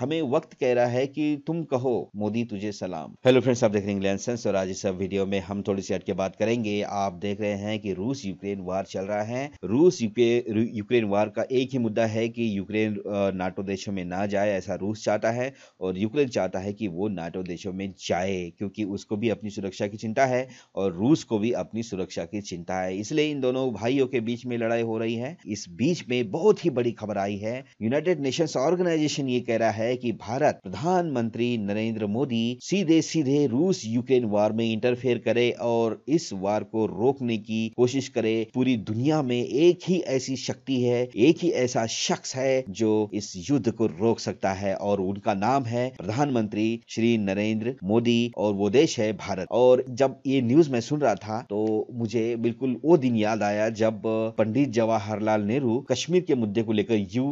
हमें वक्त कह रहा है कि तुम कहो मोदी तुझे सलाम हेलो फ्रेंड्स आप देख रहे हैं इंग्लैंड और आज इस वीडियो में हम थोड़ी सी हटके बात करेंगे आप देख रहे हैं कि रूस यूक्रेन वार चल रहा है रूस यूक्रेन वार का एक ही मुद्दा है कि यूक्रेन नाटो देशों में ना जाए ऐसा रूस चाहता है और यूक्रेन चाहता है कि वो नाटो देशों में जाए क्योंकि उसको भी अपनी सुरक्षा की चिंता है और रूस को भी अपनी सुरक्षा की चिंता है इसलिए इन दोनों भाइयों के बीच में लड़ाई हो रही है इस बीच में बहुत ही बड़ी खबर आई है यूनाइटेड नेशंस ऑर्गेनाइजेशन ये कह रहा है है कि भारत प्रधानमंत्री नरेंद्र मोदी सीधे सीधे रूस यूक्रेन वार में इंटरफेयर करे और इस वार को रोकने की कोशिश करे पूरी दुनिया में एक ही ऐसी शक्ति है एक ही ऐसा शख्स है जो इस युद्ध को रोक सकता है और उनका नाम है प्रधानमंत्री श्री नरेंद्र मोदी और वो देश है भारत और जब ये न्यूज मैं सुन रहा था तो मुझे बिल्कुल वो दिन याद आया जब पंडित जवाहरलाल नेहरू कश्मीर के मुद्दे को लेकर यू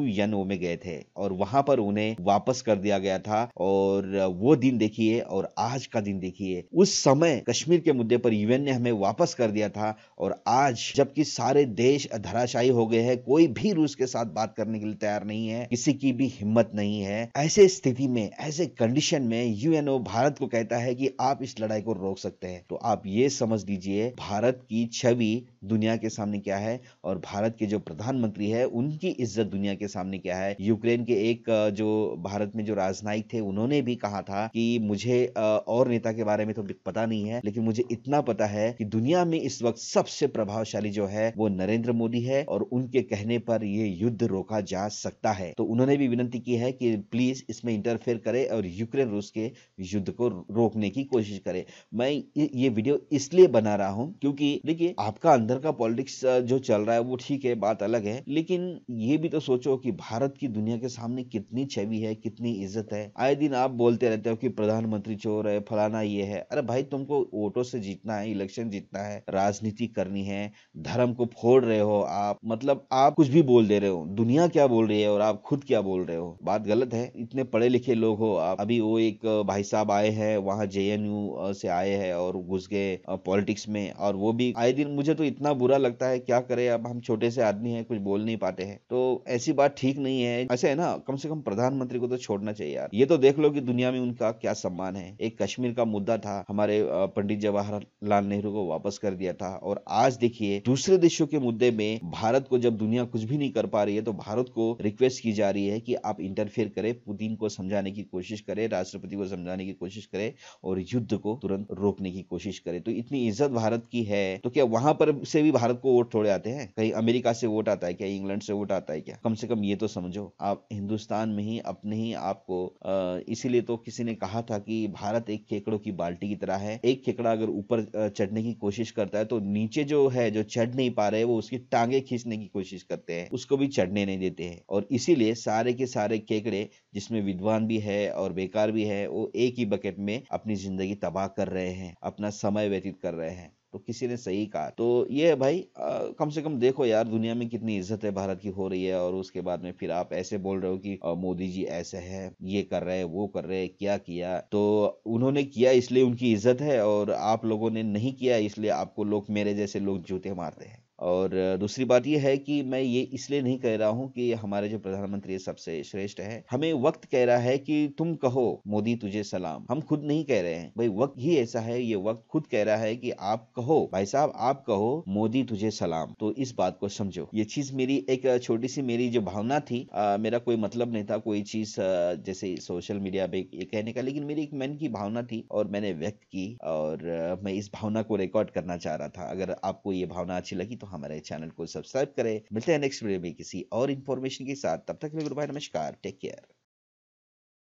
में गए थे और वहां पर उन्हें वापस वापस कर दिया गया था और वो दिन देखिए और आज का दिन देखिए उस समय कश्मीर के मुद्दे पर यूएन ने हमें वापस कर दिया था और आज जबकि सारे देश धराशायी हो गए हैं कोई भी रूस के साथ बात करने के लिए तैयार नहीं है किसी की भी हिम्मत नहीं है ऐसे स्थिति में ऐसे कंडीशन में यूएनओ भारत को कहता है कि आप इस लड़ाई को रोक सकते हैं तो आप ये समझ लीजिए भारत की छवि दुनिया के सामने क्या है और भारत के जो प्रधानमंत्री है उनकी इज्जत दुनिया के सामने क्या है यूक्रेन के एक जो भारत भारत में जो राजनयिक थे उन्होंने भी कहा था कि मुझे और नेता के बारे में तो पता नहीं है लेकिन मुझे इतना पता है कि दुनिया में इस वक्त सबसे प्रभावशाली जो है वो नरेंद्र मोदी है और उनके कहने पर ये युद्ध रोका जा सकता है तो उन्होंने भी विनती की है कि प्लीज इसमें इंटरफेयर करे और यूक्रेन रूस के युद्ध को रोकने की कोशिश करे मैं ये वीडियो इसलिए बना रहा हूँ क्योंकि देखिए आपका अंदर का पॉलिटिक्स जो चल रहा है वो ठीक है बात अलग है लेकिन ये भी तो सोचो कि भारत की दुनिया के सामने कितनी छवि है कितनी इज्जत है आए दिन आप बोलते रहते हो कि प्रधानमंत्री चोर है फलाना ये है अरे भाई तुमको वोटो से जीतना है इलेक्शन जीतना है राजनीति करनी है धर्म को फोड़ रहे हो आप मतलब आप कुछ भी बोल दे रहे हो दुनिया क्या बोल रही है और आप खुद क्या बोल रहे हो बात गलत है इतने पढ़े लिखे लोग हो आप अभी वो एक भाई साहब आए हैं वहाँ जे से आए हैं और घुस गए पॉलिटिक्स में और वो भी आए दिन मुझे तो इतना बुरा लगता है क्या करे अब हम छोटे से आदमी है कुछ बोल नहीं पाते हैं तो ऐसी बात ठीक नहीं है ऐसे है ना कम से कम प्रधानमंत्री को तो तो छोड़ना चाहिए यार ये तो देख लो कि दुनिया में उनका क्या सम्मान है एक कश्मीर का मुद्दा था हमारे पंडित जवाहरलाल नेहरू को वापस कर दिया था और आज देखिए दूसरे देशों के मुद्दे में भारत को जब दुनिया कुछ भी नहीं कर पा रही है तो भारत को रिक्वेस्ट की जा रही है कि आप इंटरफेयर करें पुतिन को समझाने की कोशिश करें राष्ट्रपति को समझाने की कोशिश करें और युद्ध को तुरंत रोकने की कोशिश करें तो इतनी इज्जत भारत की है तो क्या वहां पर से भी भारत को वोट थोड़े आते हैं कहीं अमेरिका से वोट आता है क्या इंग्लैंड से वोट आता है क्या कम से कम ये तो समझो आप हिंदुस्तान में ही अपने नहीं आपको इसीलिए तो किसी ने कहा था कि भारत एक केकड़ों की बाल्टी की तरह है एक केकड़ा अगर ऊपर चढ़ने की कोशिश करता है तो नीचे जो है जो चढ़ नहीं पा रहे वो उसकी टांगे खींचने की कोशिश करते हैं उसको भी चढ़ने नहीं देते हैं और इसीलिए सारे के सारे केकड़े जिसमें विद्वान भी है और बेकार भी है वो एक ही बकेट में अपनी जिंदगी तबाह कर रहे हैं अपना समय व्यतीत कर रहे हैं तो किसी ने सही कहा तो ये भाई आ, कम से कम देखो यार दुनिया में कितनी इज्जत है भारत की हो रही है और उसके बाद में फिर आप ऐसे बोल रहे हो कि मोदी जी ऐसे है ये कर रहे हैं वो कर रहे हैं क्या किया तो उन्होंने किया इसलिए उनकी इज्जत है और आप लोगों ने नहीं किया इसलिए आपको लोग मेरे जैसे लोग जूते मारते हैं और दूसरी बात यह है कि मैं ये इसलिए नहीं कह रहा हूँ कि हमारे जो प्रधानमंत्री सबसे श्रेष्ठ है हमें वक्त कह रहा है कि तुम कहो मोदी तुझे सलाम हम खुद नहीं कह रहे हैं भाई वक्त ही ऐसा है ये वक्त खुद कह रहा है कि आप कहो भाई साहब आप कहो मोदी तुझे सलाम तो इस बात को समझो ये चीज मेरी एक छोटी सी मेरी जो भावना थी आ, मेरा कोई मतलब नहीं था कोई चीज जैसे सोशल मीडिया पे ये कहने का लेकिन मेरी एक मन की भावना थी और मैंने व्यक्त की और मैं इस भावना को रिकॉर्ड करना चाह रहा था अगर आपको ये भावना अच्छी लगी तो तो हमारे चैनल को सब्सक्राइब करें मिलते हैं नेक्स्ट वीडियो में किसी और इन्फॉर्मेशन के साथ तब तक के लिए गुड बाय नमस्कार टेक केयर